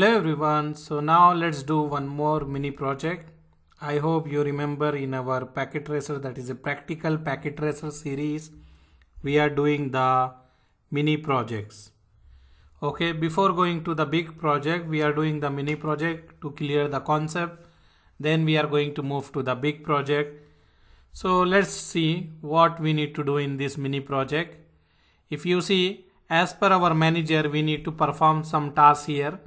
hello everyone so now let's do one more mini project I hope you remember in our packet tracer that is a practical packet tracer series we are doing the mini projects okay before going to the big project we are doing the mini project to clear the concept then we are going to move to the big project so let's see what we need to do in this mini project if you see as per our manager we need to perform some tasks here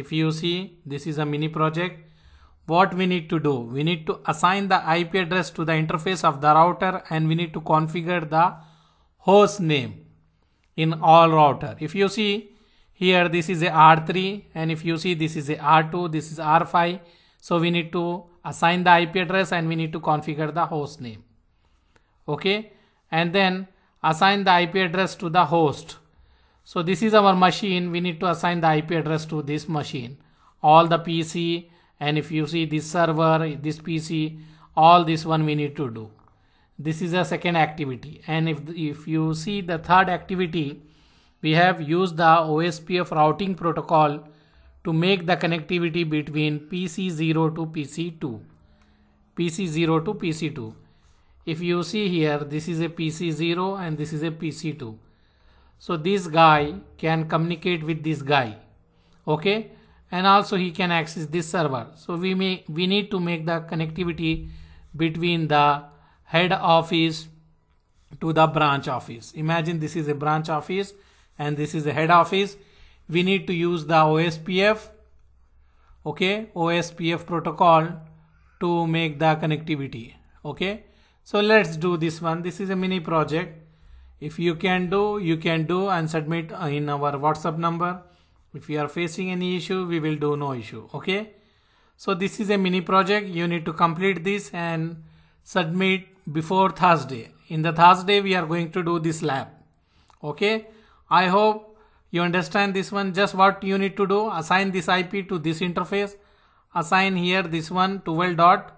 if you see, this is a mini project. What we need to do? We need to assign the IP address to the interface of the router and we need to configure the host name in all router. If you see here, this is a R3 and if you see this is a R2, this is R5. So we need to assign the IP address and we need to configure the host name. Okay. And then assign the IP address to the host so this is our machine. We need to assign the IP address to this machine. All the PC and if you see this server, this PC, all this one we need to do. This is a second activity. And if, if you see the third activity, we have used the OSPF routing protocol to make the connectivity between PC0 to PC2. PC0 to PC2. If you see here, this is a PC0 and this is a PC2. So this guy can communicate with this guy. Okay. And also he can access this server. So we may, we need to make the connectivity between the head office to the branch office. Imagine this is a branch office and this is a head office. We need to use the OSPF, okay, OSPF protocol to make the connectivity, okay. So let's do this one. This is a mini project. If you can do, you can do and submit uh, in our WhatsApp number. If you are facing any issue, we will do no issue. Okay. So this is a mini project. You need to complete this and submit before Thursday. In the Thursday, we are going to do this lab. Okay. I hope you understand this one. Just what you need to do, assign this IP to this interface. Assign here this one 12 dot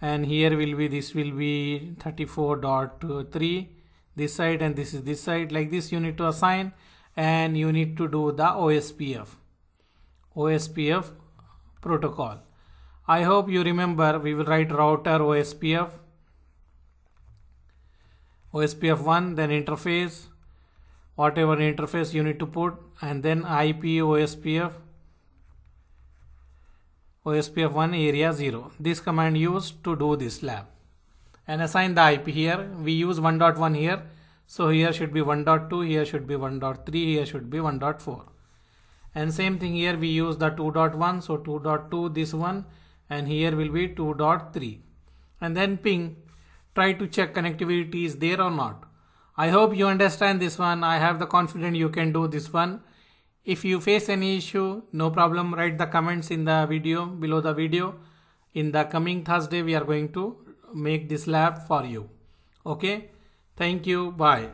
and here will be this will be 34.3 this side and this is this side like this you need to assign and you need to do the OSPF OSPF protocol I hope you remember we will write router OSPF OSPF1 then interface whatever interface you need to put and then IP OSPF OSPF1 area 0. This command used to do this lab and assign the IP here. We use 1.1 here. So here should be 1.2, here should be 1.3, here should be 1.4. And same thing here we use the 2.1, so 2.2 this one and here will be 2.3. And then ping, try to check connectivity is there or not. I hope you understand this one. I have the confidence you can do this one. If you face any issue, no problem, write the comments in the video, below the video. In the coming Thursday, we are going to make this lab for you. Okay, thank you, bye.